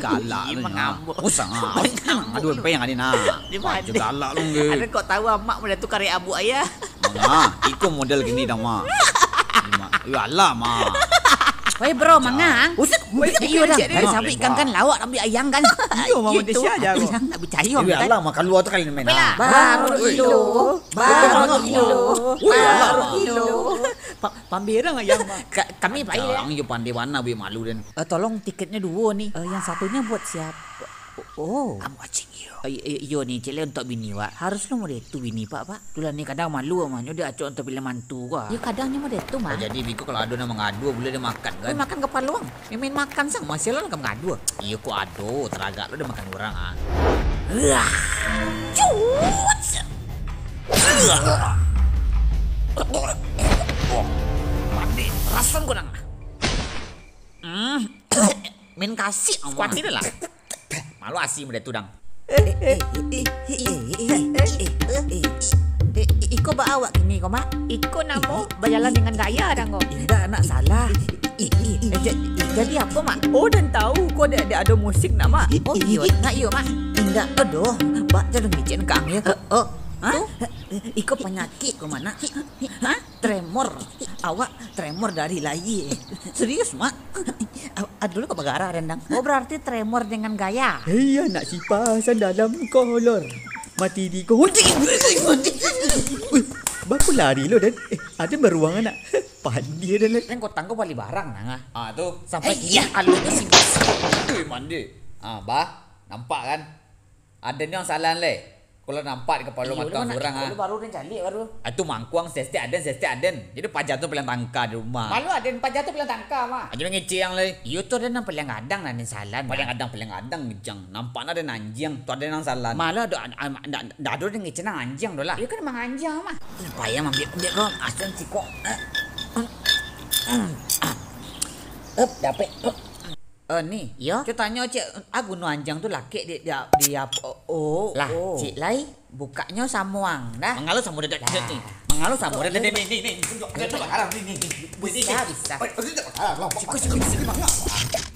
Galak ni mengamuk. Usang ah. Usang aduh apa yang ada nak? Dia ha, galak long ke. Ada kau tahu mak boleh tukar ayah abu ha, ayah. Ha. Mak, ikut model gini dah mak. Ya Allah mak. Wei bro, mangang. Usik, mesti iyo dah. Dari sampai ikan kan lawak ambil ayam kan. Iyo kan. mak mesti saja. aja. Nak bercaya kan. Ya Allah mak keluar tu kali ni main. Baru itu. Baru itu. Baru itu. Lah pandai orang yang kami baik ya. Yang pandai mana we malu dan. Uh, eh, tolong tiketnya dua ni. Uh, yang satunya buat siapa? Oh. oh. I'm watching you. Uh, eh, yo, yo ni cile untuk bini wa. Harus lu mau tu bini pak pak. Tulah ni kadang malu amanya dia acok untuk bila mantu gua. Ya kadangnya mau tu mah. Oh, jadi biko kalau ada nama ngadu, boleh dia makan kan. Oh, dia makan kepala luang. Main makan sang masih lu lah kamu ngadu. Iya ku adu teragak lu lah dia makan orang ah. Lah. Cuci. Wah, mati. Rasan gue nang. Hmm, main kasih. Kuat ini lah. Malu asih mereka tudang. Iko bawa awak kini kau mak. Iko mau berjalan dengan gaya dan kau. Tidak nak salah. Eh, jadi apa mak? Oh dan tahu kau ada ada ada musik nama? Oh iyo nak iyo mak. Tidak aduh. Bak jalan bicin kang ya. Eh, eh, oh. Hah? Iko penyakit ke mana? Ha? Tremor. Awak tremor dari lagi. Serius, Mak? Aduh, dulu kok bergara rendang. Oh, berarti tremor dengan gaya. Iya, nak sipasan dalam kolor. Mati di Baku lari lo dan eh, ada beruang anak. Pandi ada lah. Yang kau tangkap balik barang nang ah. ah tu sampai hey, eh, iya. alu tu si mandi. Ah bah nampak kan? Ada ni orang salah leh kalau nampak kepala lo mata orang ah. Baru dan calik baru. Ah tu mangkuang sesti aden sesti aden. Jadi pajak tu pelan tangka di rumah. Malu aden pajak tu pelan tangka mah. Ah, Aja mengece yang lain. Yo tu aden pelan gadang nan lah, salan. Lah. Pelan gadang pelan gadang ngejang. Nampak ada aden anjing tu aden nan salan. Malu ado ada ado aden ngece nan anjing dolah. Yo kan mang anjing mah. Apa yang mang biar biar kau asen cikok. Eh. Hmm. Hmm. Hmm. Up dapat. Up. Uh, ni, yo, Cik tanya cik, aku no anjang tu laki dia dia, dia oh, lah, oh. cik lai bukanya samuang dah. Mengalu samu dedek dedek ni. Mengalu samu dedek dedek ni ni ni. Tunjuk tunjuk ni ni ni. Bisa bisa. Oi, tunjuk arah. Cik cik cik.